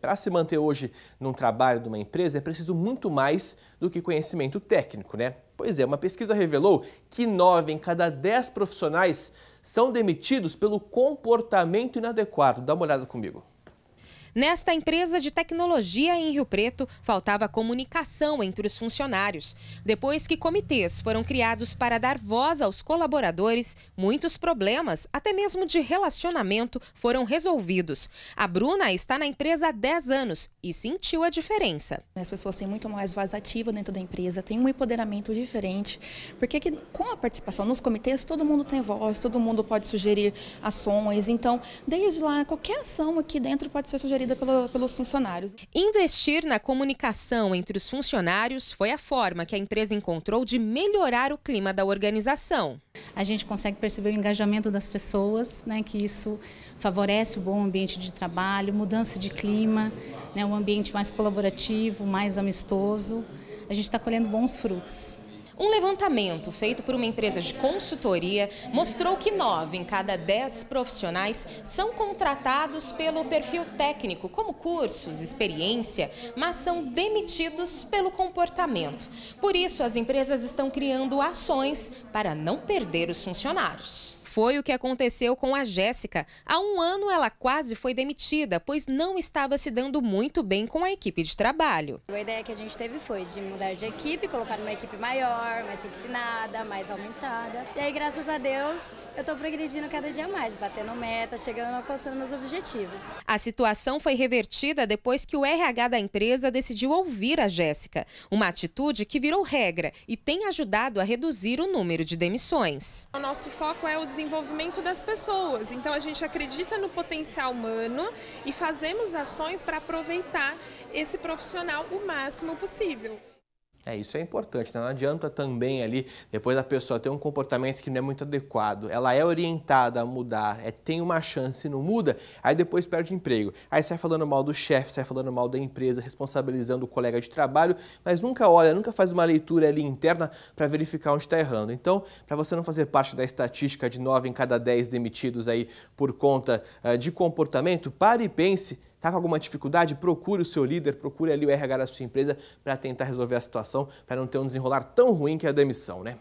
Para se manter hoje num trabalho de uma empresa é preciso muito mais do que conhecimento técnico, né? Pois é, uma pesquisa revelou que 9 em cada 10 profissionais são demitidos pelo comportamento inadequado. Dá uma olhada comigo. Nesta empresa de tecnologia em Rio Preto, faltava comunicação entre os funcionários. Depois que comitês foram criados para dar voz aos colaboradores, muitos problemas, até mesmo de relacionamento, foram resolvidos. A Bruna está na empresa há 10 anos e sentiu a diferença. As pessoas têm muito mais voz ativa dentro da empresa, têm um empoderamento diferente, porque com a participação nos comitês, todo mundo tem voz, todo mundo pode sugerir ações. Então, desde lá, qualquer ação aqui dentro pode ser sugerida gerida pelo, pelos funcionários. Investir na comunicação entre os funcionários foi a forma que a empresa encontrou de melhorar o clima da organização. A gente consegue perceber o engajamento das pessoas, né, que isso favorece o bom ambiente de trabalho, mudança de clima, né, um ambiente mais colaborativo, mais amistoso. A gente está colhendo bons frutos. Um levantamento feito por uma empresa de consultoria mostrou que nove em cada dez profissionais são contratados pelo perfil técnico, como cursos, experiência, mas são demitidos pelo comportamento. Por isso, as empresas estão criando ações para não perder os funcionários. Foi o que aconteceu com a Jéssica. Há um ano ela quase foi demitida, pois não estava se dando muito bem com a equipe de trabalho. A ideia que a gente teve foi de mudar de equipe, colocar numa equipe maior, mais requinada, mais aumentada. E aí, graças a Deus, eu estou progredindo cada dia mais, batendo meta, chegando, alcançando meus objetivos. A situação foi revertida depois que o RH da empresa decidiu ouvir a Jéssica. Uma atitude que virou regra e tem ajudado a reduzir o número de demissões. O nosso foco é o desenvolvimento desenvolvimento das pessoas. Então a gente acredita no potencial humano e fazemos ações para aproveitar esse profissional o máximo possível. É, isso é importante, né? não adianta também ali, depois a pessoa ter um comportamento que não é muito adequado, ela é orientada a mudar, é, tem uma chance e não muda, aí depois perde emprego. Aí sai falando mal do chefe, sai falando mal da empresa, responsabilizando o colega de trabalho, mas nunca olha, nunca faz uma leitura ali interna para verificar onde está errando. Então, para você não fazer parte da estatística de 9 em cada 10 demitidos aí por conta uh, de comportamento, pare e pense Está com alguma dificuldade? Procure o seu líder, procure ali o RH da sua empresa para tentar resolver a situação, para não ter um desenrolar tão ruim que é a demissão, né?